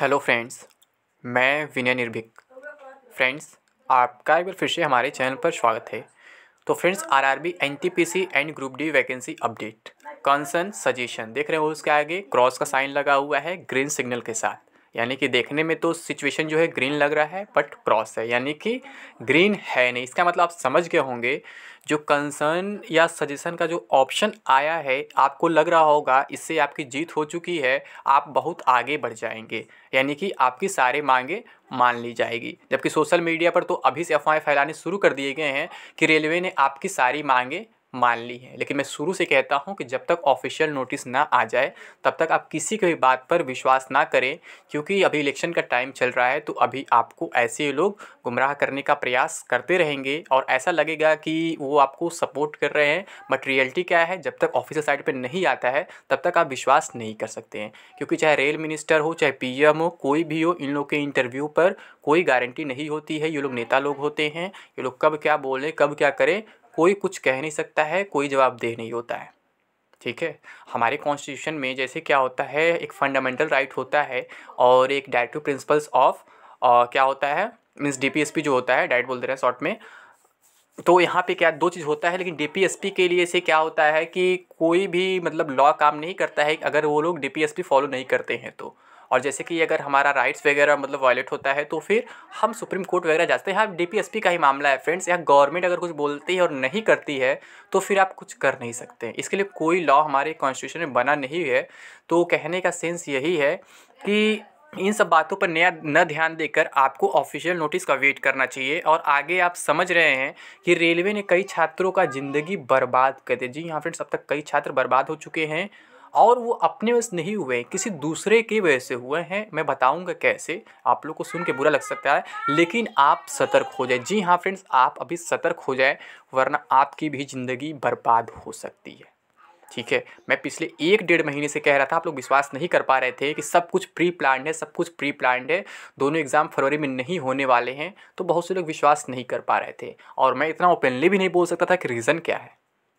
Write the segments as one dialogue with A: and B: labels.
A: hello friends मैं विनय निर्भिक friends आपका एक बार फिर से हमारे चैनल पर स्वागत है तो friends RRB NTPC and group D vacancy update concern suggestion देख रहे हो उसके आगे क्रॉस का साइन लगा हुआ है ग्रीन सिग्नल के साथ यानी कि देखने में तो सिचुएशन जो है ग्रीन लग रहा है बट क्रॉस है यानी कि ग्रीन है नहीं इसका मतलब आप समझ गए होंगे जो कंसर्न या सजेशन का जो ऑप्शन आया है आपको लग रहा होगा इससे आपकी जीत हो चुकी है आप बहुत आगे बढ़ जाएंगे यानी कि आपकी सारे मांगे मान ली जाएगी जबकि सोशल मीडिया पर तो अभी से अफवाहें फैलाने शुरू कर दिए गए हैं कि रेलवे ने आपकी सारी मांगें मान ली है लेकिन मैं शुरू से कहता हूँ कि जब तक ऑफिशियल नोटिस ना आ जाए तब तक आप किसी की बात पर विश्वास ना करें क्योंकि अभी इलेक्शन का टाइम चल रहा है तो अभी आपको ऐसे लोग गुमराह करने का प्रयास करते रहेंगे और ऐसा लगेगा कि वो आपको सपोर्ट कर रहे हैं बट रियलिटी क्या है जब तक ऑफिसर साइड पर नहीं आता है तब तक आप विश्वास नहीं कर सकते हैं क्योंकि चाहे रेल मिनिस्टर हो चाहे पी हो कोई भी हो इन लोग के इंटरव्यू पर कोई गारंटी नहीं होती है ये लोग नेता लोग होते हैं ये लोग कब क्या बोलें कब क्या करें कोई कुछ कह नहीं सकता है कोई जवाब दे नहीं होता है ठीक है हमारे कॉन्स्टिट्यूशन में जैसे क्या होता है एक फंडामेंटल राइट right होता है और एक डायरेक्टिव प्रिंसिपल्स ऑफ क्या होता है मीन्स डी जो होता है डायरेक्ट बोल दे रहे शॉर्ट में तो यहाँ पे क्या दो चीज़ होता है लेकिन डीपीएसपी के लिए से क्या होता है कि कोई भी मतलब लॉ काम नहीं करता है अगर वो लोग डीपीएसपी फॉलो नहीं करते हैं तो और जैसे कि अगर हमारा राइट्स वगैरह मतलब वायलेट होता है तो फिर हम सुप्रीम कोर्ट वगैरह जाते हैं यहाँ डी का ही मामला है फ्रेंड्स यहाँ गवर्नमेंट अगर कुछ बोलती है और नहीं करती है तो फिर आप कुछ कर नहीं सकते इसके लिए कोई लॉ हमारे कॉन्स्टिट्यूशन में बना नहीं है तो कहने का सेंस यही है कि इन सब बातों पर नया न ध्यान देकर आपको ऑफिशियल नोटिस का वेट करना चाहिए और आगे आप समझ रहे हैं कि रेलवे ने कई छात्रों का ज़िंदगी बर्बाद कर दी जी हाँ फ्रेंड्स अब तक कई छात्र बर्बाद हो चुके हैं और वो अपने वजह से नहीं हुए किसी दूसरे के वजह से हुए हैं मैं बताऊंगा कैसे आप लोग को सुन के बुरा लग सकता है लेकिन आप सतर्क हो जाए जी हाँ फ्रेंड्स आप अभी सतर्क हो जाए वरना आपकी भी ज़िंदगी बर्बाद हो सकती है ठीक है मैं पिछले एक डेढ़ महीने से कह रहा था आप लोग विश्वास नहीं कर पा रहे थे कि सब कुछ प्री प्लान है सब कुछ प्री प्लान है दोनों एग्ज़ाम फरवरी में नहीं होने वाले हैं तो बहुत से लोग विश्वास नहीं कर पा रहे थे और मैं इतना ओपनली भी नहीं बोल सकता था कि रीज़न क्या है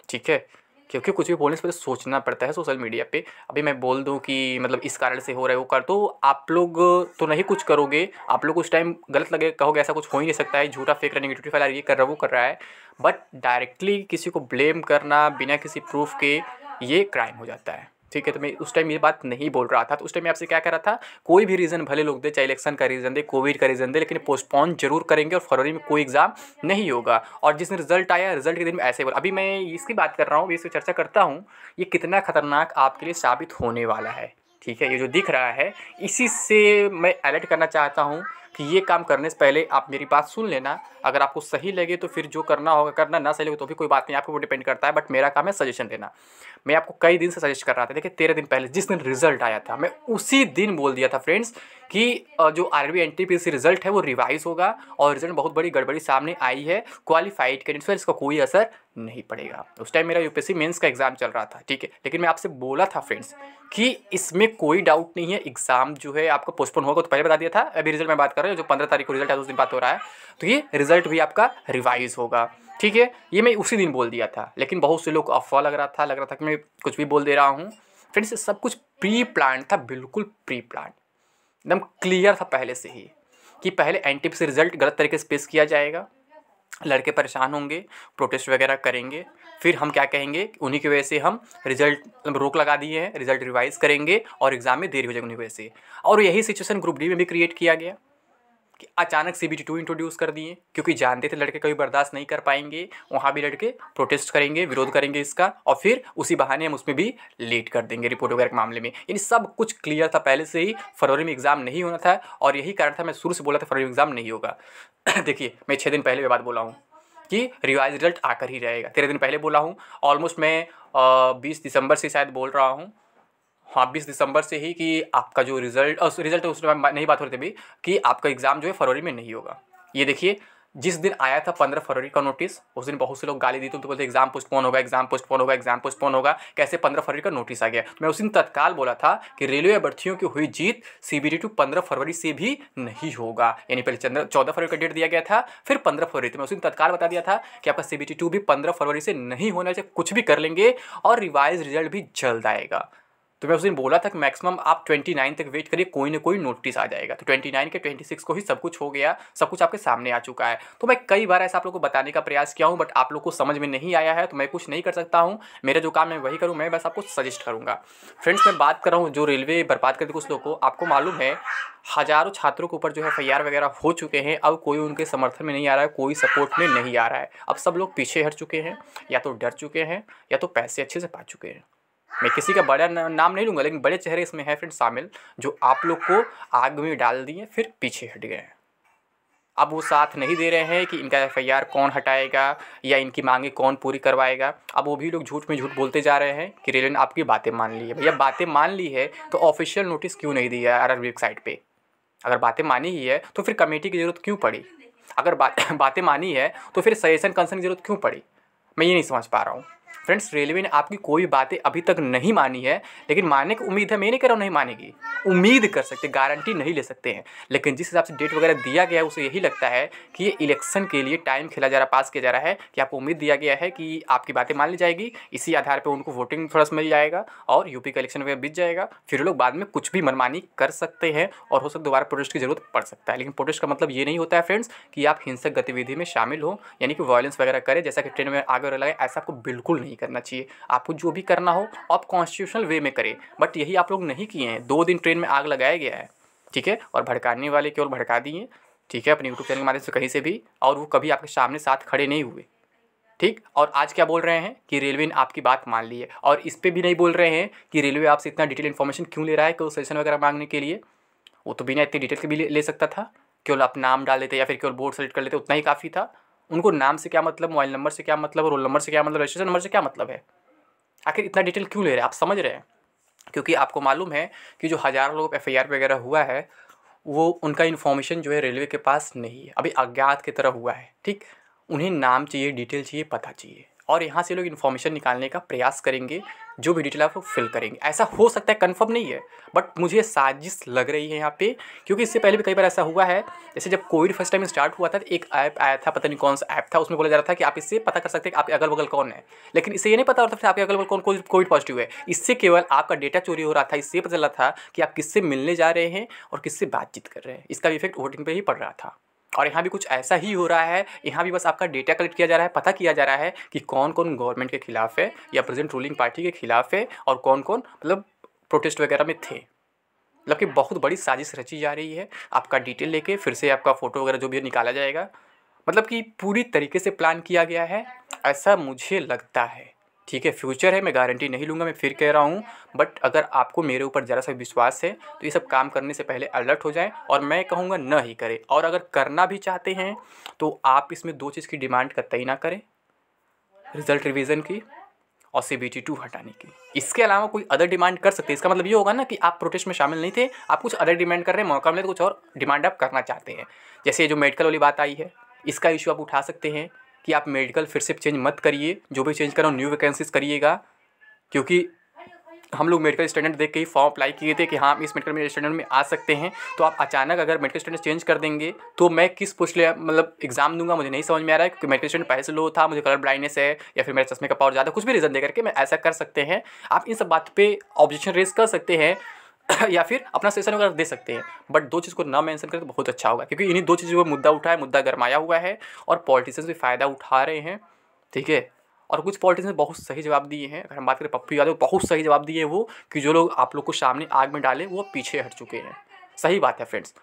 A: ठीक है क्योंकि कुछ भी बोलने से पहले सोचना पड़ता है सोशल मीडिया पे अभी मैं बोल दूँ कि मतलब इस कारण से हो रहा है वो कर तो आप लोग तो नहीं कुछ करोगे आप लोग उस टाइम गलत लगे कहोगे ऐसा कुछ हो ही नहीं सकता है झूठा फेंक रहा निगेटिविटी फैला रही है कर रहा वो कर रहा है बट डायरेक्टली किसी को ब्लेम करना बिना किसी प्रूफ के ये क्राइम हो जाता है ठीक है तो मैं उस टाइम ये बात नहीं बोल रहा था तो उस टाइम मैं आपसे क्या कह रहा था कोई भी रीज़न भले लोग दे चाहे इलेक्शन का रीज़न दे कोविड का रीज़न दे लेकिन पोस्टपोन जरूर करेंगे और फरवरी में कोई एग्ज़ाम नहीं होगा और जिस दिन रिजल्ट आया रिजल्ट के दिन में ऐसे बोला अभी मैं इसकी बात कर रहा हूँ इसकी चर्चा करता हूँ ये कितना खतरनाक आपके लिए साबित होने वाला है ठीक है ये जो दिख रहा है इसी से मैं अलर्ट करना चाहता हूँ कि ये काम करने से पहले आप मेरी बात सुन लेना अगर आपको सही लगे तो फिर जो करना होगा करना ना सही लगे तो भी कोई बात नहीं आपके ऊपर डिपेंड करता है बट मेरा काम है सजेशन देना मैं आपको कई दिन से सजेस्ट कर रहा था देखिए तेरह दिन पहले जिस दिन रिजल्ट आया था मैं उसी दिन बोल दिया था फ्रेंड्स कि जो R B N T P C result है वो रिवाइज होगा और रिजल्ट बहुत बड़ी गड़बड़ी सामने आई है क्वालिफाइड के पर इसका कोई असर नहीं पड़ेगा उस टाइम मेरा यूपीएससी मेंस का एग्ज़ाम चल रहा था ठीक है लेकिन मैं आपसे बोला था फ्रेंड्स कि इसमें कोई डाउट नहीं है एग्ज़ाम जो है आपका पोस्टपोन होगा तो पहले बता दिया था अभी रिजल्ट में बात कर रहे हो जो पंद्रह तारीख को रिजल्ट है उस दिन बात हो रहा है तो ये रिजल्ट भी आपका रिवाइज होगा ठीक है ये मैं उसी दिन बोल दिया था लेकिन बहुत से लोग अफवाह लग रहा था लग रहा था कि मैं कुछ भी बोल दे रहा हूँ फ्रेंड्स सब कुछ प्री प्लान था बिल्कुल प्री प्लान एकदम क्लियर था पहले से ही कि पहले एन से रिजल्ट गलत तरीके से पेश किया जाएगा लड़के परेशान होंगे प्रोटेस्ट वगैरह करेंगे फिर हम क्या कहेंगे उन्हीं की वजह से हम रिजल्ट मतलब रोक लगा दिए हैं रिजल्ट रिवाइज करेंगे और एग्ज़ाम में देरी हो जाएगी उन्हीं की वजह से और यही सिचुएशन ग्रुप डी में भी क्रिएट किया गया कि अचानक C B T two introduce कर दिए क्योंकि जानते थे लड़के कभी बर्दाश्त नहीं कर पाएंगे वहाँ भी लड़के प्रोटेस्ट करेंगे विरोध करेंगे इसका और फिर उसी बहाने हम उसमें भी लेट कर देंगे रिपोर्ट वगैरह के मामले में यानी सब कुछ क्लियर था पहले से ही फरवरी में एग्ज़ाम नहीं होना था और यही कारण था मैं शुरू से बोला था फरवरी में एग्ज़ाम नहीं होगा देखिए मैं छः दिन पहले ये बात बोला हूँ कि रिवाइज रिजल्ट आकर ही रहेगा तेरह दिन पहले बोला हूँ ऑलमोस्ट मैं बीस दिसंबर से शायद बोल रहा हूँ हाँ बीस दिसंबर से ही कि आपका जो रिज़ल्ट उस रिज़ल्ट उस टाइम नहीं बात हो रही थी अभी कि आपका एग्ज़ाम जो है फरवरी में नहीं होगा ये देखिए जिस दिन आया था पंद्रह फरवरी का नोटिस उस दिन बहुत से लोग गाली दी तो बोलते एग्जाम पोस्टपोन होगा एग्जाम पोस्टपोन होगा एग्जाम पोस्टपोन होगा कैसे पंद्रह फरवरी का नोटिस आ गया मैं उस दिन तत्काल बोला था कि रेलवे अभ्यर्थियों की हुई जीत सी बी टू पंद्रह फरवरी से भी नहीं होगा यानी पहले चंद्र चौदह फरवरी का डेट दिया गया था फिर पंद्रह फरवरी तो मैं उस दिन तत्काल बता दिया था कि आपका सी बी टू भी पंद्रह फरवरी से नहीं होना चाहिए कुछ भी कर लेंगे और रिवाइज रिजल्ट भी जल्द आएगा तो मैं उस दिन बोला था कि मैक्सिमम आप ट्वेंटी नाइन तक वेट करिए कोई ना कोई नोटिस आ जाएगा तो ट्वेंटी नाइन के ट्वेंटी सिक्स को ही सब कुछ हो गया सब कुछ आपके सामने आ चुका है तो मैं कई बार ऐसा आप लोग को बताने का प्रयास किया हूँ बट आप लोग को समझ में नहीं आया है तो मैं कुछ नहीं कर सकता हूँ मेरा जो काम है वही करूँ मैं बस आपको सजेस्ट करूँगा फ्रेंड्स मैं बात कर रहा हूँ जो रेलवे बर्बाद करते कुछ लोग को आपको मालूम है हज़ारों छात्रों के ऊपर जो है एफ वगैरह हो चुके हैं अब कोई उनके समर्थन में नहीं आ रहा है कोई सपोर्ट में नहीं आ रहा है अब सब लोग पीछे हट चुके हैं या तो डर चुके हैं या तो पैसे अच्छे से पा चुके हैं मैं किसी का बड़ा नाम नहीं लूँगा लेकिन बड़े चेहरे इसमें हैं फ्रेंड शामिल जो आप लोग को आग में डाल दिए फिर पीछे हट गए हैं अब वो साथ नहीं दे रहे हैं कि इनका एफ कौन हटाएगा या इनकी मांगे कौन पूरी करवाएगा अब वो भी लोग झूठ में झूठ बोलते जा रहे हैं कि रेलवे ने आपकी बातें मान ली है भैया बातें मान ली है तो ऑफिशियल नोटिस क्यों नहीं दिया आर वेबसाइट पर अगर बातें मानी ही है तो फिर कमेटी की ज़रूरत क्यों पड़ी अगर बात बातें मानी है तो फिर सजेशन कंसर्न की ज़रूरत क्यों पड़ी मैं ये नहीं समझ पा रहा हूँ फ्रेंड्स रेलवे ने आपकी कोई बातें अभी तक नहीं मानी है लेकिन मानने की उम्मीद है मैं नहीं कह रहा हूँ नहीं मानेगी उम्मीद कर सकते गारंटी नहीं ले सकते हैं लेकिन जिस हिसाब से डेट वगैरह दिया गया है उसे यही लगता है कि ये इलेक्शन के लिए टाइम खेला जा रहा पास किया जा रहा है कि आपको उम्मीद दिया गया है कि आपकी बातें मान ली जाएगी इसी आधार पर उनको वोटिंग फर्स मिल जाएगा और यूपी का इलेक्शन वगैरह बीत जाएगा फिर लोग बाद में कुछ भी मनमानी कर सकते हैं और हो सकता है दोबारा प्रोटेस्ट की जरूरत पड़ सकता है लेकिन प्रोटेस्ट का मतलब ये नहीं होता है फ्रेंड्स कि आप हिंसक गतिविधि में शामिल हो यानी कि वायलेंस वगैरह करें जैसा कि ट्रेन में आगे लगाए ऐसा आपको बिल्कुल नहीं करना चाहिए आपको जो भी करना हो आप कॉन्स्टिट्यूशनल वे में करें बट यही आप लोग नहीं किए हैं दो दिन ट्रेन में आग लगाया गया है ठीक है और भड़काने वाले केवल भड़का दिए ठीक है अपने यूट्यूब चैनल के माध्यम से कहीं से भी और वो कभी आपके सामने साथ खड़े नहीं हुए ठीक और आज क्या बोल रहे हैं कि रेलवे ने आपकी बात मान ली है और इस पर भी नहीं बोल रहे हैं कि रेलवे आपसे इतना डिटेल इन्फॉर्मेशन क्यों ले रहा है क्यों सजेशन वगैरह मांगने के लिए वो तो बिना इतनी डिटेल के भी ले, ले सकता था केवल आप नाम डाल लेते या फिर केवल बोर्ड सेलेक्ट कर लेते उतना ही काफ़ी था उनको नाम से क्या मतलब मोबाइल नंबर से क्या मतलब रोल नंबर से क्या मतलब रजिस्ट्रेशन नंबर से क्या मतलब है आखिर इतना डिटेल क्यों ले रहे हैं आप समझ रहे हैं क्योंकि आपको मालूम है कि जो हज़ारों लोग एफ वगैरह हुआ है वो उनका इन्फॉर्मेशन जो है रेलवे के पास नहीं है अभी अज्ञात की तरह हुआ है ठीक उन्हें नाम चाहिए डिटेल चाहिए पता चाहिए और यहाँ से लोग इन्फॉर्मेशन निकालने का प्रयास करेंगे जो भी डिटेल आप लोग फिल करेंगे ऐसा हो सकता है कन्फर्म नहीं है बट मुझे साजिश लग रही है यहाँ पे क्योंकि इससे पहले भी कई बार ऐसा हुआ है जैसे जब कोविड फर्स्ट टाइम स्टार्ट हुआ था तो एक ऐप आया था पता नहीं कौन सा ऐप था उसमें बोला जा रहा था कि आप इससे पता कर सकते हैं आपके अगल बगल कौन है लेकिन इससे ये नहीं पता होता था आपके अगल बगल कौन कोविड पॉजिटिव है इससे केवल आपका डेटा चोरी हो रहा था इससे पता चला था कि आप किससे मिलने जा रहे हैं और किससे बातचीत कर रहे हैं इसका इफेक्ट वोटिंग पर ही पड़ रहा था और यहाँ भी कुछ ऐसा ही हो रहा है यहाँ भी बस आपका डेटा कलेक्ट किया जा रहा है पता किया जा रहा है कि कौन कौन गवर्नमेंट के खिलाफ है या प्रेजेंट रूलिंग पार्टी के खिलाफ है और कौन कौन मतलब प्रोटेस्ट वगैरह में थे मतलब कि बहुत बड़ी साजिश रची जा रही है आपका डिटेल लेके फिर से आपका फ़ोटो वगैरह जो भी निकाला जाएगा मतलब कि पूरी तरीके से प्लान किया गया है ऐसा मुझे लगता है ठीक है फ्यूचर है मैं गारंटी नहीं लूँगा मैं फिर कह रहा हूँ बट अगर आपको मेरे ऊपर ज़रा सा विश्वास है तो ये सब काम करने से पहले अलर्ट हो जाएं और मैं कहूँगा न ही करें और अगर करना भी चाहते हैं तो आप इसमें दो चीज़ की डिमांड तय ना करें रिज़ल्ट रिविज़न की और सी बी टू हटाने की इसके अलावा कोई अदर डिमांड कर सकते हैं इसका मतलब ये होगा ना कि आप प्रोटेस्ट में शामिल नहीं थे आप कुछ अदर डिमांड कर रहे हैं मौका मिले तो कुछ और डिमांड आप करना चाहते हैं जैसे जो मेडिकल वाली बात आई है इसका इशू आप उठा सकते हैं कि आप मेडिकल फिर से चेंज मत करिए जो भी चेंज करो न्यू वैकेंसीज करिएगा क्योंकि हम लोग मेडिकल स्टैंडर्ड देख के ही फॉर्म अप्लाई किए थे कि हाँ इस मेडिकल स्टैंडर्ड में आ सकते हैं तो आप अचानक अगर मेडिकल स्टैंडर्ड चेंज कर देंगे तो मैं किस पोस्ट लिया मतलब एग्जाम दूंगा मुझे नहीं समझ में आ रहा है क्योंकि मेडिकल स्टैंड पहले से लो था मुझे कलर ब्लाइंडनेस है या फिर मेरे चश्मे का पावर ज़्यादा कुछ भी रीज़न दे करके मैं ऐसा कर सकते हैं आप इन सब बात पर ऑब्जेक्शन रेज कर सकते हैं या फिर अपना सेशन वगैरह दे सकते हैं बट दो चीज़ को ना मेंशन करें तो बहुत अच्छा होगा क्योंकि इन्हीं दो चीज़ों पर मुद्दा उठा है मुद्दा गरमाया हुआ है और पॉलिटिशियंस भी फ़ायदा उठा रहे हैं ठीक है और कुछ पॉलिटिशियंस बहुत सही जवाब दिए हैं अगर हम बात करें पप्पू यादव बहुत सही जवाब दिए हैं वो कि जो लोग आप लोग को सामने आग में डालें वो पीछे हट चुके हैं सही बात है फ्रेंड्स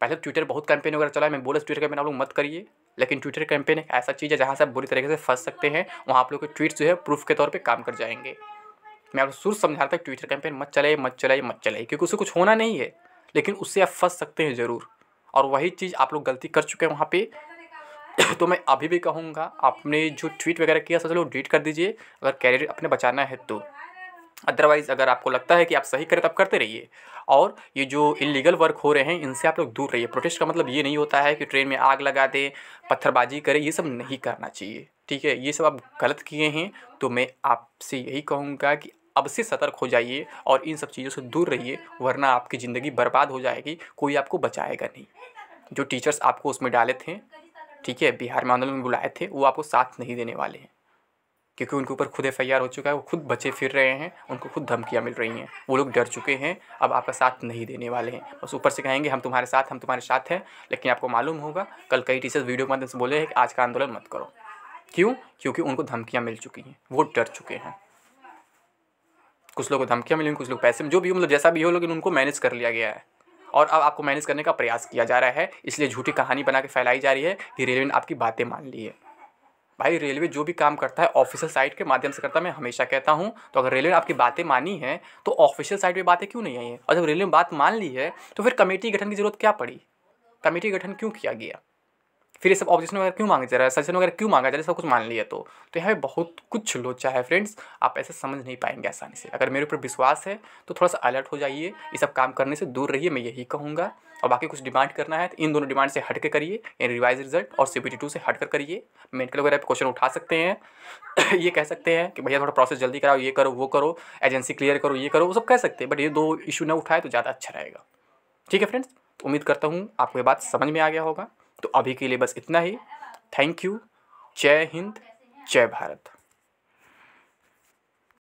A: पहले ट्विटर तो बहुत कैंपेन वगैरह चला है मैं बोला ट्विटर कैंपेन आप लोग मत करिए लेकिन ट्विटर कैंपेन एक ऐसा चीज़ है जहाँ से आप बुरी तरीके से फंस सकते हैं वहाँ आप लोग के ट्वीट जो है प्रूफ के तौर पर काम कर जाएंगे मैं आपको शुरू समझा रहा था ट्विटर कैंपेन मत चलाइए मत चलाइए मत चलाइए क्योंकि उससे कुछ होना नहीं है लेकिन उससे आप फंस सकते हैं ज़रूर और वही चीज़ आप लोग गलती कर चुके हैं वहाँ पर तो मैं अभी भी कहूँगा आपने जो ट्वीट वगैरह किया सोचा लोग डिलीट कर दीजिए अगर कैरियर अपने बचाना है तो अदरवाइज़ अगर आपको लगता है कि आप सही करें तो आप करते रहिए और ये जो इलीगल वर्क हो रहे हैं इनसे आप लोग दूर रहिए प्रोटेस्ट का मतलब ये नहीं होता है कि ट्रेन में आग लगा दें पत्थरबाजी करें ये सब नहीं करना चाहिए ठीक है ये सब आप गलत किए हैं तो मैं आपसे यही कहूँगा कि अब से सतर्क हो जाइए और इन सब चीज़ों से दूर रहिए वरना आपकी ज़िंदगी बर्बाद हो जाएगी कोई आपको बचाएगा नहीं जो टीचर्स आपको उसमें डाले थे ठीक है बिहार में आंदोलन में बुलाए थे वो आपको साथ नहीं देने वाले हैं क्योंकि उनके ऊपर खुद एफ हो चुका है वो खुद बचे फिर रहे हैं उनको खुद धमकियाँ मिल रही हैं वो लोग डर चुके हैं अब आपका साथ नहीं देने वाले हैं बस ऊपर से कहेंगे हम तुम्हारे साथ हम तुम्हारे साथ हैं लेकिन आपको मालूम होगा कल कई टीचर्स वीडियो के माध्यम से बोले हैं कि आज का आंदोलन मत करो क्यों क्योंकि उनको धमकियाँ मिल चुकी हैं वो डर चुके हैं कुछ लोगों को धमकियाँ मिली कुछ लोग पैसे में जो भी हो मतलब जैसा भी हो लेकिन उनको मैनेज कर लिया गया है और अब आपको मैनेज करने का प्रयास किया जा रहा है इसलिए झूठी कहानी बना के फैलाई जा रही है कि रेलवे ने आपकी बातें मान ली है भाई रेलवे जो भी काम करता है ऑफिशियल साइट के माध्यम से करता है मैं हमेशा कहता हूँ तो अगर रेलवे ने आपकी बातें मानी है तो ऑफिशियल साइट पर बातें क्यों नहीं आई हैं और जब रेलवे ने बात मान ली है तो फिर कमेटी गठन की जरूरत क्या पड़ी कमेटी गठन क्यों किया गया फिर ये सब ऑब्जेक्शन वगैरह क्यों मांगे जा रहा है सजेशन वगैरह क्यों मांगा जा रहा है सब कुछ मान लिया तो तो यहाँ पे बहुत कुछ लोचा है फ्रेंड्स आप ऐसे समझ नहीं पाएंगे आसानी से अगर मेरे ऊपर विश्वास है तो थोड़ा सा अलर्ट हो जाइए ये सब काम करने से दूर रहिए मैं यही कहूँगा और बाकी कुछ डिमांड करना है तो इन दोनों डिमांड से हट के करिए यानी रिवाइज रिजल्ट और सी बी टू से हट कर करिए मेडिकल वगैरह आप क्वेश्चन उठा सकते हैं ये कह सकते हैं कि भैया थोड़ा प्रोसेस जल्दी कराओ ये करो वो करो एजेंसी क्लियर करो ये करो वो सब कह सकते हैं बट ये दो इशू ना उठाए तो ज़्यादा अच्छा रहेगा ठीक है फ्रेंड्स तो उम्मीद करता हूँ आपको ये बात समझ में आ गया होगा तो अभी के लिए बस इतना ही थैंक यू जय हिंद जय भारत